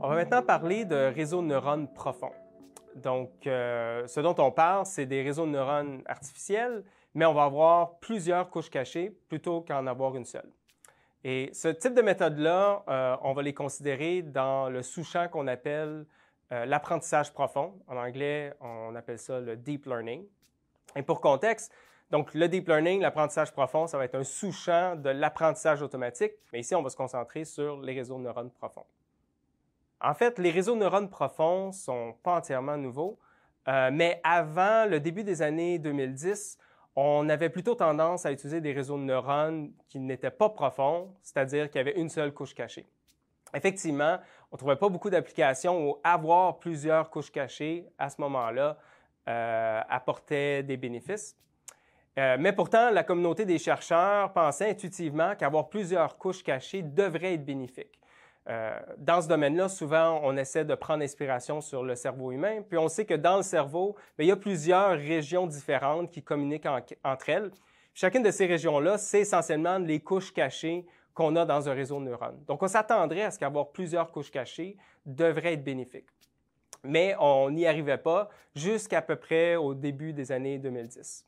On va maintenant parler de réseaux de neurones profonds. Donc, euh, ce dont on parle, c'est des réseaux de neurones artificiels, mais on va avoir plusieurs couches cachées plutôt qu'en avoir une seule. Et ce type de méthode-là, euh, on va les considérer dans le sous-champ qu'on appelle euh, l'apprentissage profond. En anglais, on appelle ça le deep learning. Et pour contexte, donc le deep learning, l'apprentissage profond, ça va être un sous-champ de l'apprentissage automatique. Mais ici, on va se concentrer sur les réseaux de neurones profonds. En fait, les réseaux de neurones profonds sont pas entièrement nouveaux, euh, mais avant le début des années 2010, on avait plutôt tendance à utiliser des réseaux de neurones qui n'étaient pas profonds, c'est-à-dire qu'il y avait une seule couche cachée. Effectivement, on ne trouvait pas beaucoup d'applications où avoir plusieurs couches cachées à ce moment-là euh, apportait des bénéfices. Euh, mais pourtant, la communauté des chercheurs pensait intuitivement qu'avoir plusieurs couches cachées devrait être bénéfique. Euh, dans ce domaine-là, souvent, on essaie de prendre inspiration sur le cerveau humain. Puis on sait que dans le cerveau, ben, il y a plusieurs régions différentes qui communiquent entre elles. Chacune de ces régions-là, c'est essentiellement les couches cachées qu'on a dans un réseau de neurones. Donc, on s'attendrait à ce qu'avoir plusieurs couches cachées devrait être bénéfique. Mais on n'y arrivait pas jusqu'à peu près au début des années 2010.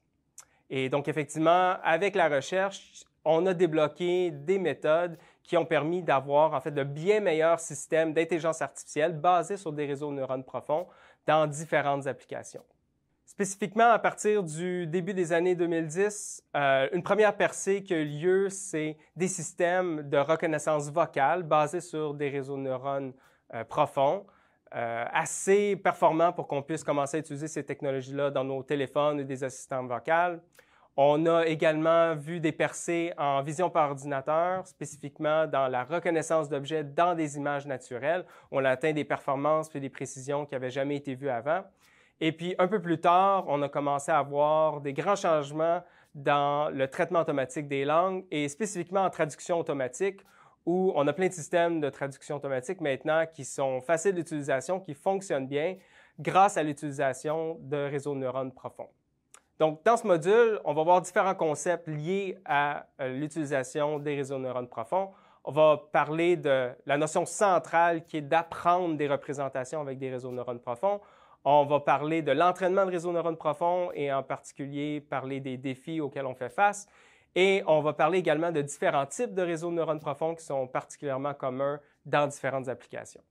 Et donc, effectivement, avec la recherche, on a débloqué des méthodes qui ont permis d'avoir en fait de bien meilleurs systèmes d'intelligence artificielle basés sur des réseaux de neurones profonds dans différentes applications. Spécifiquement, à partir du début des années 2010, euh, une première percée qui a eu lieu, c'est des systèmes de reconnaissance vocale basés sur des réseaux de neurones euh, profonds, euh, assez performants pour qu'on puisse commencer à utiliser ces technologies-là dans nos téléphones et des assistants vocaux. On a également vu des percées en vision par ordinateur, spécifiquement dans la reconnaissance d'objets dans des images naturelles. On a atteint des performances et des précisions qui n'avaient jamais été vues avant. Et puis, un peu plus tard, on a commencé à voir des grands changements dans le traitement automatique des langues et spécifiquement en traduction automatique où on a plein de systèmes de traduction automatique maintenant qui sont faciles d'utilisation, qui fonctionnent bien grâce à l'utilisation de réseaux de neurones profonds. Donc, dans ce module, on va voir différents concepts liés à euh, l'utilisation des réseaux de neurones profonds. On va parler de la notion centrale qui est d'apprendre des représentations avec des réseaux de neurones profonds. On va parler de l'entraînement de réseaux de neurones profonds et en particulier parler des défis auxquels on fait face. Et on va parler également de différents types de réseaux de neurones profonds qui sont particulièrement communs dans différentes applications.